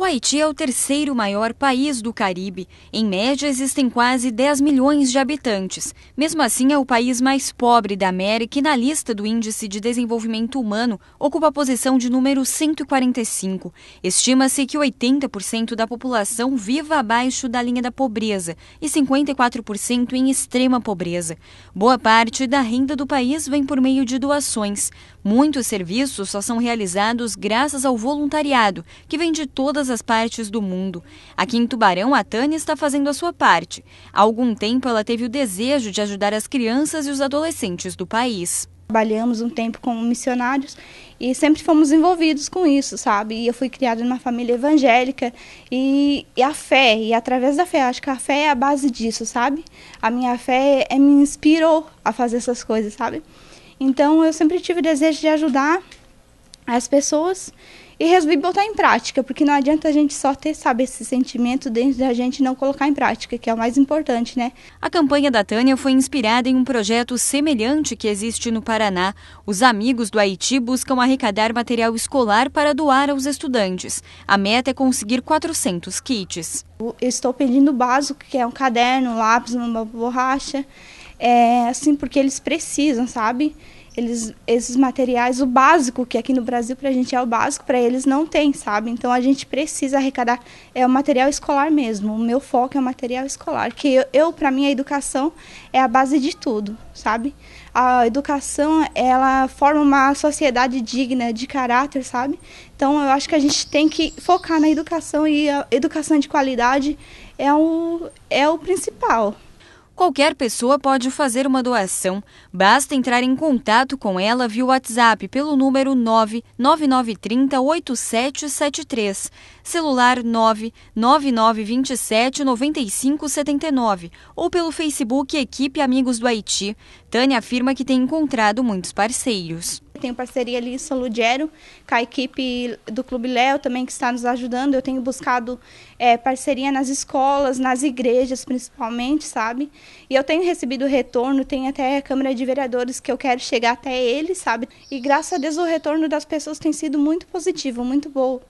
O Haiti é o terceiro maior país do Caribe. Em média, existem quase 10 milhões de habitantes. Mesmo assim, é o país mais pobre da América e, na lista do Índice de Desenvolvimento Humano, ocupa a posição de número 145. Estima-se que 80% da população viva abaixo da linha da pobreza e 54% em extrema pobreza. Boa parte da renda do país vem por meio de doações. Muitos serviços só são realizados graças ao voluntariado, que vem de todas todas as partes do mundo. Aqui em Tubarão, a Tânia está fazendo a sua parte. Há algum tempo, ela teve o desejo de ajudar as crianças e os adolescentes do país. Trabalhamos um tempo como missionários e sempre fomos envolvidos com isso, sabe? E eu fui criada numa família evangélica e, e, a fé, e através da fé, acho que a fé é a base disso, sabe? A minha fé é, me inspirou a fazer essas coisas, sabe? Então eu sempre tive o desejo de ajudar as pessoas e resolvi botar em prática, porque não adianta a gente só ter, sabe, esse sentimento dentro da gente e não colocar em prática, que é o mais importante, né? A campanha da Tânia foi inspirada em um projeto semelhante que existe no Paraná. Os amigos do Haiti buscam arrecadar material escolar para doar aos estudantes. A meta é conseguir 400 kits. Eu estou pedindo o básico, que é um caderno, um lápis, uma borracha, é, assim, porque eles precisam, sabe? eles, esses materiais, o básico, que aqui no Brasil para a gente é o básico, para eles não tem, sabe? Então a gente precisa arrecadar, é o material escolar mesmo. O meu foco é o material escolar, que eu, eu para mim, a educação é a base de tudo, sabe? A educação, ela forma uma sociedade digna, de caráter, sabe? Então eu acho que a gente tem que focar na educação e a educação de qualidade é o, é o principal. Qualquer pessoa pode fazer uma doação. Basta entrar em contato com ela via WhatsApp pelo número 99930 8773, celular 99927 9579 ou pelo Facebook Equipe Amigos do Haiti. Tânia afirma que tem encontrado muitos parceiros. Tenho parceria ali em São Ludgero, com a equipe do Clube Léo também que está nos ajudando. Eu tenho buscado é, parceria nas escolas, nas igrejas principalmente, sabe? E eu tenho recebido retorno, tem até a Câmara de Vereadores que eu quero chegar até ele, sabe? E graças a Deus o retorno das pessoas tem sido muito positivo, muito bom.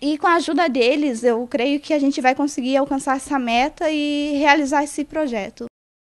E com a ajuda deles, eu creio que a gente vai conseguir alcançar essa meta e realizar esse projeto.